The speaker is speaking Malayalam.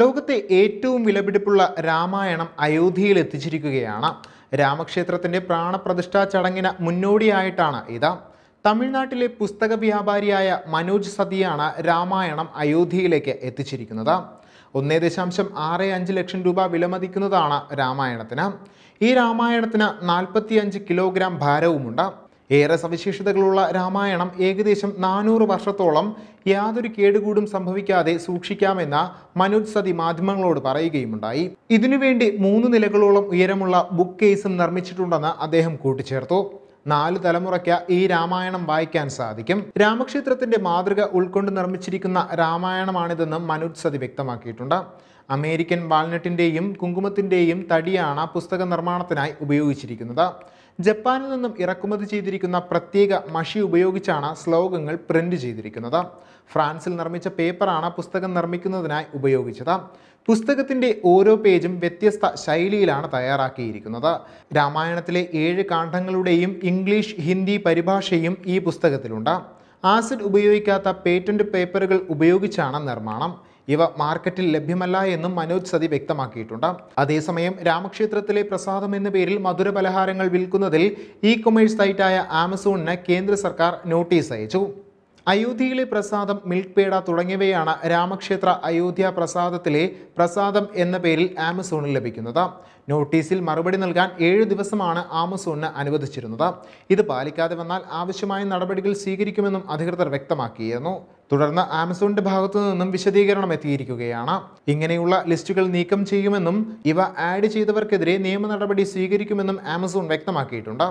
ലോകത്തെ ഏറ്റവും വിലപിടിപ്പുള്ള രാമായണം അയോധ്യയിൽ എത്തിച്ചിരിക്കുകയാണ് രാമക്ഷേത്രത്തിൻ്റെ പ്രാണപ്രതിഷ്ഠാ ചടങ്ങിന് മുന്നോടിയായിട്ടാണ് ഇത് തമിഴ്നാട്ടിലെ പുസ്തക വ്യാപാരിയായ മനോജ് സതിയാണ് രാമായണം അയോധ്യയിലേക്ക് എത്തിച്ചിരിക്കുന്നത് ഒന്നേ ദശാംശം ആറ് അഞ്ച് ലക്ഷം രൂപ വിലമതിക്കുന്നതാണ് രാമായണത്തിന് ഈ രാമായണത്തിന് നാൽപ്പത്തിയഞ്ച് കിലോഗ്രാം ഭാരവുമുണ്ട് ഏറെ സവിശേഷതകളുള്ള രാമായണം ഏകദേശം നാനൂറ് വർഷത്തോളം യാതൊരു കേടുകൂടും സംഭവിക്കാതെ സൂക്ഷിക്കാമെന്ന മനോജ് സതി മാധ്യമങ്ങളോട് പറയുകയുമുണ്ടായി ഇതിനുവേണ്ടി മൂന്ന് നിലകളോളം ഉയരമുള്ള ബുക്ക് കേസും നിർമ്മിച്ചിട്ടുണ്ടെന്ന് അദ്ദേഹം കൂട്ടിച്ചേർത്തു നാല് തലമുറയ്ക്ക് ഈ രാമായണം വായിക്കാൻ സാധിക്കും രാമക്ഷേത്രത്തിന്റെ മാതൃക ഉൾക്കൊണ്ട് നിർമ്മിച്ചിരിക്കുന്ന രാമായണമാണിതെന്നും മനോജ് സതി വ്യക്തമാക്കിയിട്ടുണ്ട് അമേരിക്കൻ വാൾനട്ടിന്റെയും കുങ്കുമത്തിന്റെയും തടിയാണ് പുസ്തക നിർമ്മാണത്തിനായി ഉപയോഗിച്ചിരിക്കുന്നത് ജപ്പാനിൽ നിന്നും ഇറക്കുമതി ചെയ്തിരിക്കുന്ന പ്രത്യേക മഷി ഉപയോഗിച്ചാണ് ശ്ലോകങ്ങൾ പ്രിന്റ് ചെയ്തിരിക്കുന്നത് ഫ്രാൻസിൽ നിർമ്മിച്ച പേപ്പറാണ് പുസ്തകം നിർമ്മിക്കുന്നതിനായി ഉപയോഗിച്ചത് പുസ്തകത്തിൻ്റെ ഓരോ പേജും വ്യത്യസ്ത ശൈലിയിലാണ് തയ്യാറാക്കിയിരിക്കുന്നത് രാമായണത്തിലെ ഏഴ് കാണ്ഡങ്ങളുടെയും ഇംഗ്ലീഷ് ഹിന്ദി പരിഭാഷയും ഈ പുസ്തകത്തിലുണ്ട് ആസിഡ് ഉപയോഗിക്കാത്ത പേറ്റന്റ് പേപ്പറുകൾ ഉപയോഗിച്ചാണ് നിർമ്മാണം ഇവ മാർക്കറ്റിൽ ലഭ്യമല്ല എന്നും മനോജ് സതി വ്യക്തമാക്കിയിട്ടുണ്ട് അതേസമയം രാമക്ഷേത്രത്തിലെ പ്രസാദം എന്ന പേരിൽ മധുര പലഹാരങ്ങൾ വിൽക്കുന്നതിൽ ഇ കൊമേഴ്സ് സൈറ്റായ ആമസോണിന് കേന്ദ്ര സർക്കാർ നോട്ടീസ് അയച്ചു അയോധ്യയിലെ പ്രസാദം മിൽക്ക് പേട തുടങ്ങിയവയാണ് രാമക്ഷേത്ര അയോധ്യ പ്രസാദത്തിലെ പ്രസാദം എന്ന പേരിൽ ആമസോണിൽ ലഭിക്കുന്നത് നോട്ടീസിൽ മറുപടി നൽകാൻ ഏഴ് ദിവസമാണ് ആമസോണിന് അനുവദിച്ചിരുന്നത് ഇത് പാലിക്കാതെ വന്നാൽ ആവശ്യമായ നടപടികൾ സ്വീകരിക്കുമെന്നും അധികൃതർ വ്യക്തമാക്കിയിരുന്നു തുടർന്ന് ആമസോണിന്റെ ഭാഗത്തു നിന്നും വിശദീകരണം എത്തിയിരിക്കുകയാണ് ഇങ്ങനെയുള്ള ലിസ്റ്റുകൾ നീക്കം ചെയ്യുമെന്നും ഇവ ആഡ് ചെയ്തവർക്കെതിരെ നിയമ നടപടി സ്വീകരിക്കുമെന്നും ആമസോൺ വ്യക്തമാക്കിയിട്ടുണ്ട്